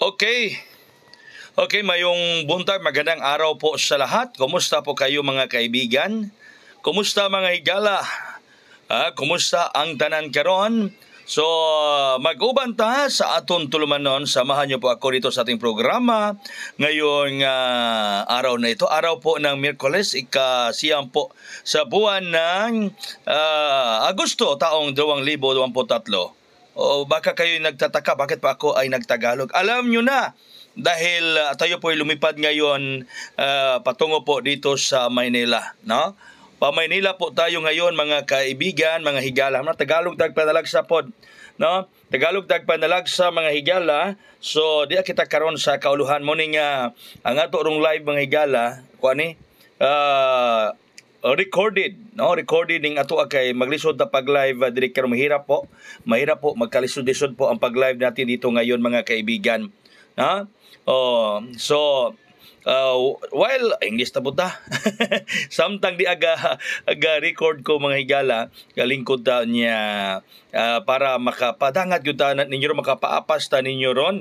Okay. Okay, mayong buntag, magandang araw po sa lahat. Kumusta po kayo mga kaibigan? Kumusta mga higala? Ah, kumusta ang tanan karon? So, mag-uban ta sa aton tulumanon. Samahan niyo po ako dito sa ating programa ngayong uh, araw na ito. Araw po ng Miyerkules, ikasiyam po sa buwan ng uh, Agosto, taong 2023. O baka kayo nagtataka bakit pa ako ay nagtagalog. Alam nyo na dahil uh, tayo po ay lumipad ngayon uh, patungo po dito sa Maynila, no? Pa Maynila po tayo ngayon mga kaibigan, mga higala. Na Tagalog tagpanalagsa pod, no? Tagalog tagpanalagsa mga higala. So di kita karon sa kauluhan mo ning uh, ang ato rong live mga higala, kuani? Uh, ah, Oh, recorded no recorded ning ato kay maglisod ta pag live uh, ah, diri karon mahirap po mahirap po magkalisod-lisod po ang pag live natin dito ngayon mga kaibigan ha oh so uh, ah, while English ta ta samtang di aga aga record ko mga higala galingkod ta niya uh, para makapadangat gyud ta ninyo ron makapaapas ninyo ron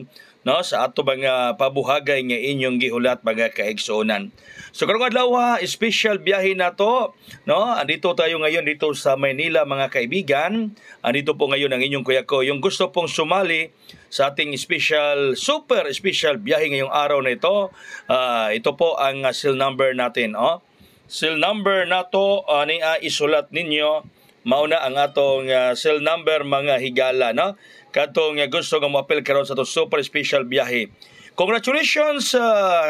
no sa ato mga uh, pabuhagay nga inyong gihulat mga kaigsoonan. So karong adlaw special biyahe na to, no? Andito tayo ngayon dito sa Maynila mga kaibigan. Andito po ngayon ang inyong kuya ko yung gusto pong sumali sa ating special super special biyahe ngayong araw na ito. Uh, ito po ang uh, seal number natin, oh. Seal number nato uh, ni uh, isulat ninyo mauna ang atong uh, cell number mga higala no katong uh, gusto nga moapil karon sa to super special biyahe Congratulations sa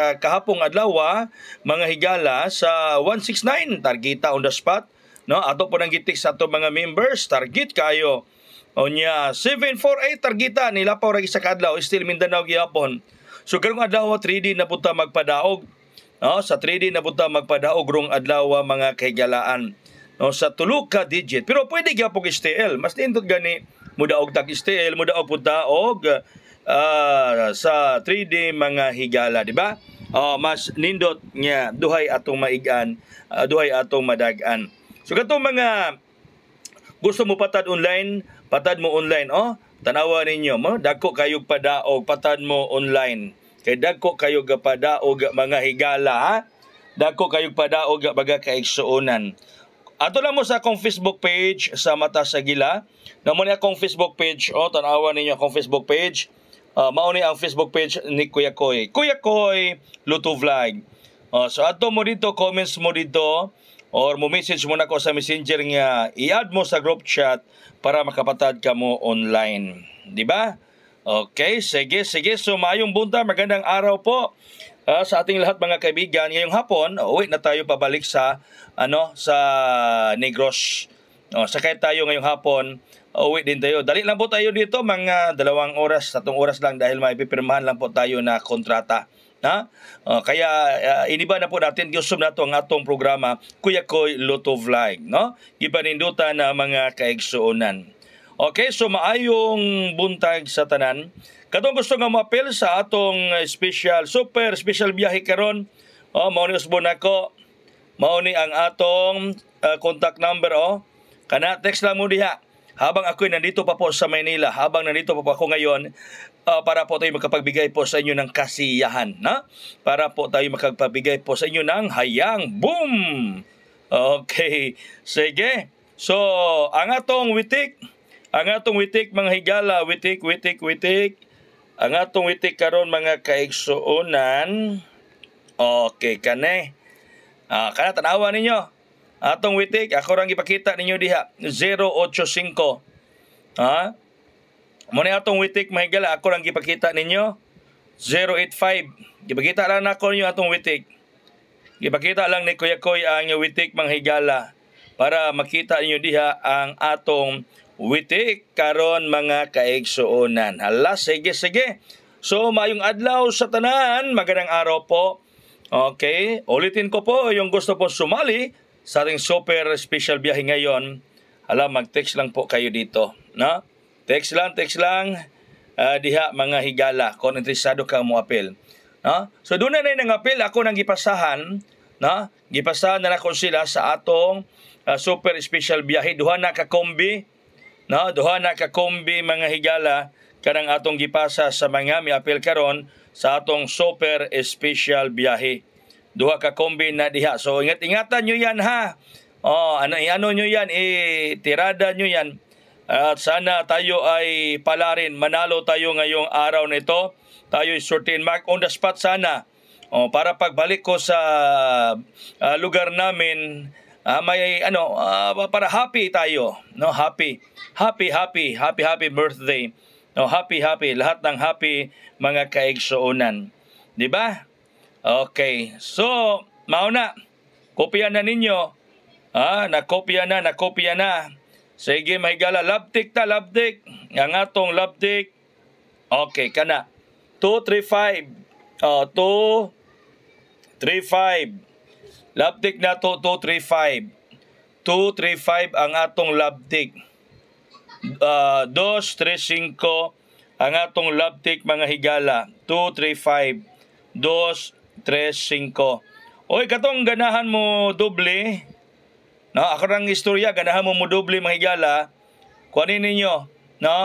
uh, kahapong adlaw ah, mga higala sa 169 targeta on the spot no ato po nang gitik sa ato mga members target kayo Onya 748 targeta nila pa ra sa kadlaw still Mindanao gyapon. So karong adlaw 3D na punta magpadaog. No, sa 3D na punta magpadaog rong adlaw mga kahigalaan no sa tulo ka digit pero pwede gyapon STL mas nindot gani mudaog tag STL mudaog pud ta og uh, ah, sa 3D mga higala di ba uh, mas nindot nya duhay atong maigan uh, duhay atong madag-an so katong mga gusto mo patad online patad mo online oh tanawa ninyo mo dako kayo padaog patad mo online kay dako kayo gapadaog mga higala ha dako kayo padaog mga kaigsuonan Ato na mo sa akong Facebook page sa Mata sa Gila. Namo ni akong Facebook page. O, oh, tanawa ninyo akong Facebook page. Uh, ah, mauni ang Facebook page ni Kuya Koy. Kuya Koy, Luto Vlog. Uh, so, ato mo dito, comments mo dito, or mo message mo na ko sa messenger niya. i-add mo sa group chat para makapatad ka mo online. Di ba? Okay, sige, sige. So, maayong bunta, magandang araw po uh, sa ating lahat mga kaibigan. Ngayong hapon, uwi na tayo pabalik sa ano sa Negros. Oh, sakay tayo ngayong hapon. Uwi din tayo. Dali lang po tayo dito mga dalawang oras, tatlong oras lang dahil may pipirmahan lang po tayo na kontrata. Ha? Uh, kaya uh, iniba na po natin gustom nato ang atong programa Kuya Koy Luto Vlog, no? Gipanindutan ng mga kaigsuonan. Okay, so maayong buntag sa tanan. Katong gusto nga maapil sa atong special, super special biyahe karon. Oh, mao ni usbon ako. Mao ni ang atong uh, contact number oh. Kana text lang mo diha. Habang ako nandito pa po sa Manila, habang nandito pa po ako ngayon, uh, para po tayo makapagbigay po sa inyo ng kasiyahan, na? Para po tayo makapagbigay po sa inyo ng hayang boom. Okay, sige. So, ang atong witik, ang atong witik mga higala, witik, witik, witik. Ang atong witik karon mga kaigsuonan. Okay kane. Ah, kana tanawa ninyo. Atong witik, ako rang ipakita ninyo diha 085. Ha? Mo ni atong witik mga higala, ako rang ipakita ninyo 085. Ipakita lang nako ninyo atong witik. Ipakita lang ni Kuya Koy ang witik manghigala para makita ninyo diha ang atong Witik karon mga kaigsuonan. Hala, sige, sige. So, mayong adlaw sa tanan. Magandang araw po. Okay, ulitin ko po yung gusto po sumali sa ating super special biyahe ngayon. Hala, mag-text lang po kayo dito. No? Text lang, text lang. Uh, diha mga higala kung interesado kang mo apel. No? So doon na rin ang apel ako nang ipasahan. No? Gipasahan na ko sila sa atong uh, super special biyahe. Duha na ka kombi No, duha na ka kombi mga higala kanang atong gipasa sa mga miapil karon sa atong super special biyahe. Duha ka kombi na diha. So ingat-ingatan nyo yan ha. Oh, ano iano nyo yan, eh, tirada nyo yan. At sana tayo ay palarin, manalo tayo ngayong araw nito. Tayo ay sortin mark on the spot sana. Oh, para pagbalik ko sa uh, lugar namin, uh, may ano uh, para happy tayo no happy happy happy happy happy birthday no happy happy lahat ng happy mga kaigsuonan di ba okay so mauna na kopya na ninyo ah nakopya na nakopya na sige may gala labtik ta labtik ang atong labtik okay kana 235 oh 235 Labtik na to 235. 235 ang atong labtik. Uh, ah, 235 ang atong labtik mga higala. 235. 235. Oy, katong ganahan mo doble. No, ako rang istorya ganahan mo mo doble mga higala. Kunin ninyo, no?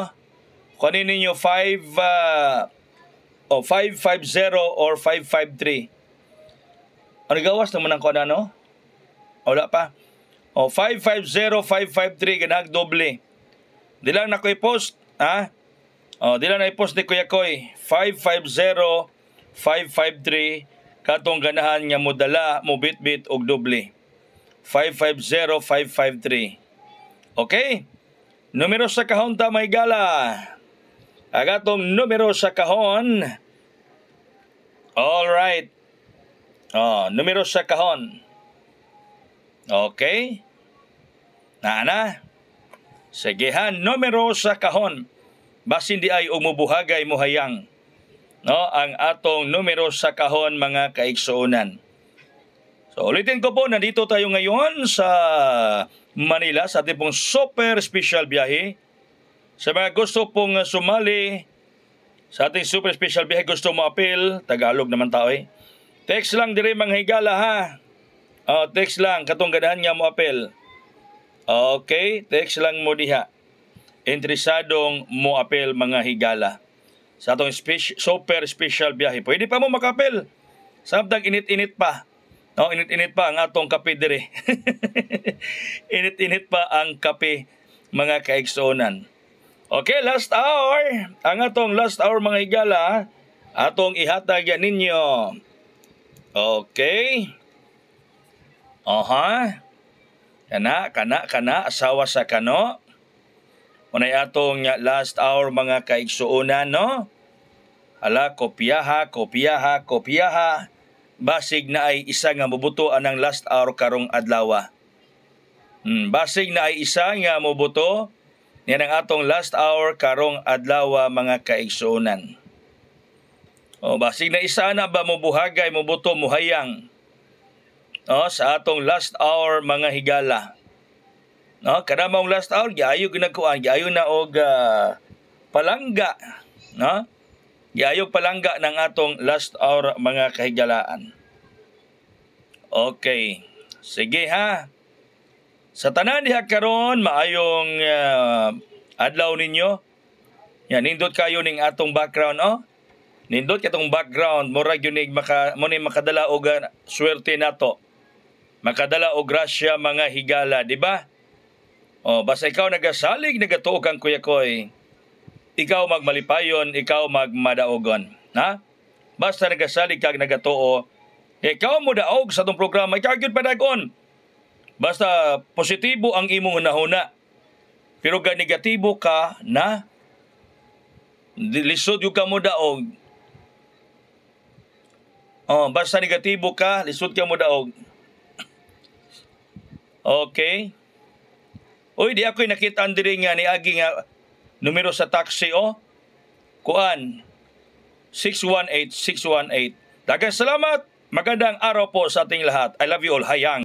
Kunin ninyo 5 uh, ah, oh, 550 or 553. Ano gawas naman ang kuha na no? Ah, wala pa. O 550553 ganag doble. Dila na ko'y post ha? O oh, dila na i-post ni Kuya Koy 550553 katong ganahan nga mo dala mo bitbit og doble. 550553. Okay? Numero sa kahon ta may gala. Agatong numero sa kahon. All right. Oh, numero sa kahon. Okay? Na ana? Sige han, numero sa kahon. Bas di ay umubuhagay mo hayang. No, ang atong numero sa kahon mga kaigsuonan. So ulitin ko po, nandito tayo ngayon sa Manila sa ating pong super special biyahe. Sa mga gusto pong sumali sa ating super special biyahe, gusto mo appeal, Tagalog naman tao eh Text lang diri manghigala ha. Oh, text lang katong ganahan nga mo apel. Okay, text lang mo diha. Interesadong mo apel mga higala. Sa atong speech, super special biyahe. Pwede pa mo makapel. Sabdag init-init pa. No, oh, init-init pa ang atong kape dire. init-init pa ang kape mga kaigsoonan. Okay, last hour. Ang atong last hour mga higala, atong ihatag ninyo. Okay. Aha. uh Kana, kana, kana, asawa sa kano. Unay atong last hour mga kaigsuunan, no? Ala, kopyaha, kopyaha, kopyaha. Basig na ay isa nga mubuto anang last hour karong adlaw. Hmm, basig na ay isa nga mubuto niya ang atong last hour karong adlaw mga kaigsuunan. O basig na isa na ba mo buhagay mo buto mo hayang. O sa atong last hour mga higala. No, kada maong last hour gaayo ginagkuan, gaayo na og uh, palangga, no? Gaayo palangga ng atong last hour mga kahigalaan. Okay. Sige ha. Sa tanan diha karon maayong uh, adlaw ninyo. Yan indot kayo ning atong background oh nindot katong background mura gyud eh, maka mo ni makadala og swerte nato makadala og grasya mga higala di ba oh basta ikaw nagasalig nagatuo kang kuyakoy ikaw magmalipayon ikaw magmadaogon ha basta nagasalig kag nagatuo ikaw mo daog sa tong programa ikaw gyud padagon basta positibo ang imong hunahuna pero ga negatibo ka na lisod yung ka mo daog Oh, basta negatibo ka, lisod ka mo daog. Okay? Uy, di ako'y nakita ang diri nga ni Agi nga numero sa taxi, oh. Kuan, 618-618. Dagan salamat! Magandang araw po sa ating lahat. I love you all. Hayang!